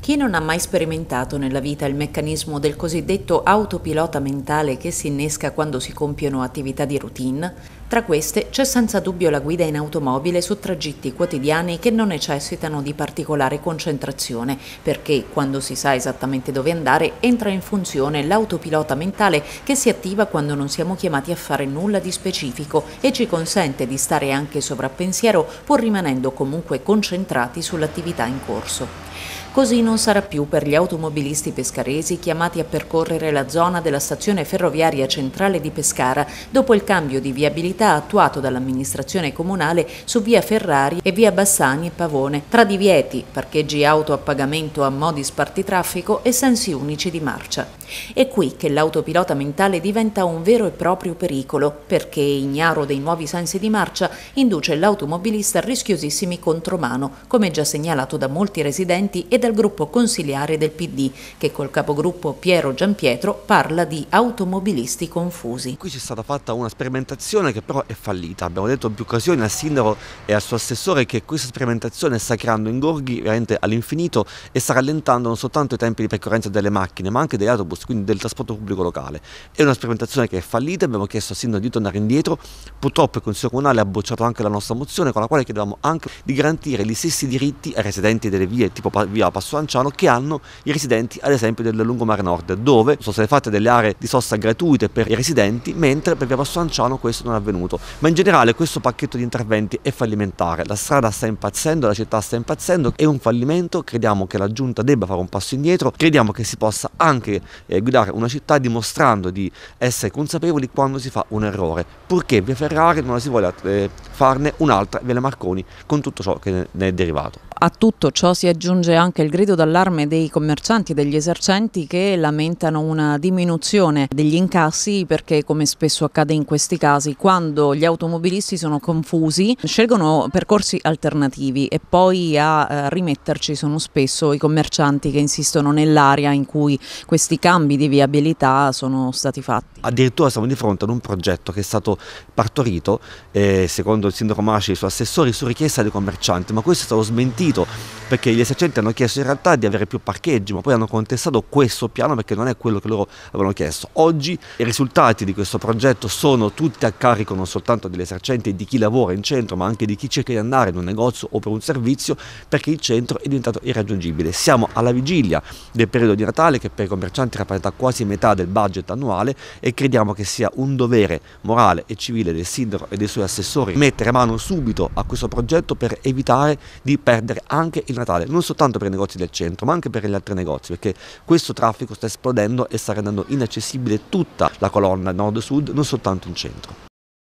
Chi non ha mai sperimentato nella vita il meccanismo del cosiddetto autopilota mentale che si innesca quando si compiono attività di routine tra queste c'è senza dubbio la guida in automobile su tragitti quotidiani che non necessitano di particolare concentrazione, perché quando si sa esattamente dove andare entra in funzione l'autopilota mentale che si attiva quando non siamo chiamati a fare nulla di specifico e ci consente di stare anche sovrappensiero pur rimanendo comunque concentrati sull'attività in corso. Così non sarà più per gli automobilisti pescaresi chiamati a percorrere la zona della stazione ferroviaria centrale di Pescara dopo il cambio di viabilità viabilità attuato dall'amministrazione comunale su via Ferrari e via Bassani e Pavone, tra divieti, parcheggi auto a pagamento a modi spartitraffico e sensi unici di marcia. È qui che l'autopilota mentale diventa un vero e proprio pericolo, perché ignaro dei nuovi sensi di marcia induce l'automobilista a rischiosissimi contromano, come già segnalato da molti residenti e dal gruppo consiliare del PD, che col capogruppo Piero Giampietro parla di automobilisti confusi. Qui c'è stata fatta una sperimentazione che però è fallita. Abbiamo detto in più occasioni al sindaco e al suo assessore che questa sperimentazione sta creando ingorghi veramente all'infinito e sta rallentando non soltanto i tempi di percorrenza delle macchine ma anche degli autobus, quindi del trasporto pubblico locale. È una sperimentazione che è fallita, abbiamo chiesto al sindaco di tornare indietro, purtroppo il Consiglio Comunale ha bocciato anche la nostra mozione con la quale chiedevamo anche di garantire gli stessi diritti ai residenti delle vie tipo via Passo Lanciano che hanno i residenti ad esempio del Lungomare Nord dove sono state fatte delle aree di sosta gratuite per i residenti mentre per via Passo Lanciano questo non è avvenuto contenuto, ma in generale questo pacchetto di interventi è fallimentare, la strada sta impazzendo, la città sta impazzendo, è un fallimento, crediamo che la giunta debba fare un passo indietro, crediamo che si possa anche eh, guidare una città dimostrando di essere consapevoli quando si fa un errore, purché via Ferrari non si voglia eh, farne un'altra via Le Marconi con tutto ciò che ne è derivato. A tutto ciò si aggiunge anche il grido d'allarme dei commercianti e degli esercenti che lamentano una diminuzione degli incassi perché come spesso accade in questi casi quando gli automobilisti sono confusi scelgono percorsi alternativi e poi a eh, rimetterci sono spesso i commercianti che insistono nell'area in cui questi cambi di viabilità sono stati fatti. Addirittura siamo di fronte ad un progetto che è stato partorito eh, secondo il sindaco Masci e i suoi assessori su richiesta dei commercianti ma questo è stato smentito smentito perché gli esercenti hanno chiesto in realtà di avere più parcheggi, ma poi hanno contestato questo piano perché non è quello che loro avevano chiesto. Oggi i risultati di questo progetto sono tutti a carico non soltanto degli esercenti e di chi lavora in centro, ma anche di chi cerca di andare in un negozio o per un servizio perché il centro è diventato irraggiungibile. Siamo alla vigilia del periodo di Natale che per i commercianti rappresenta quasi metà del budget annuale e crediamo che sia un dovere morale e civile del sindaco e dei suoi assessori mettere mano subito a questo progetto per evitare di perdere festeggiare anche il Natale, non soltanto per i negozi del centro, ma anche per gli altri negozi, perché questo traffico sta esplodendo e sta rendendo inaccessibile tutta la colonna nord-sud, non soltanto in centro.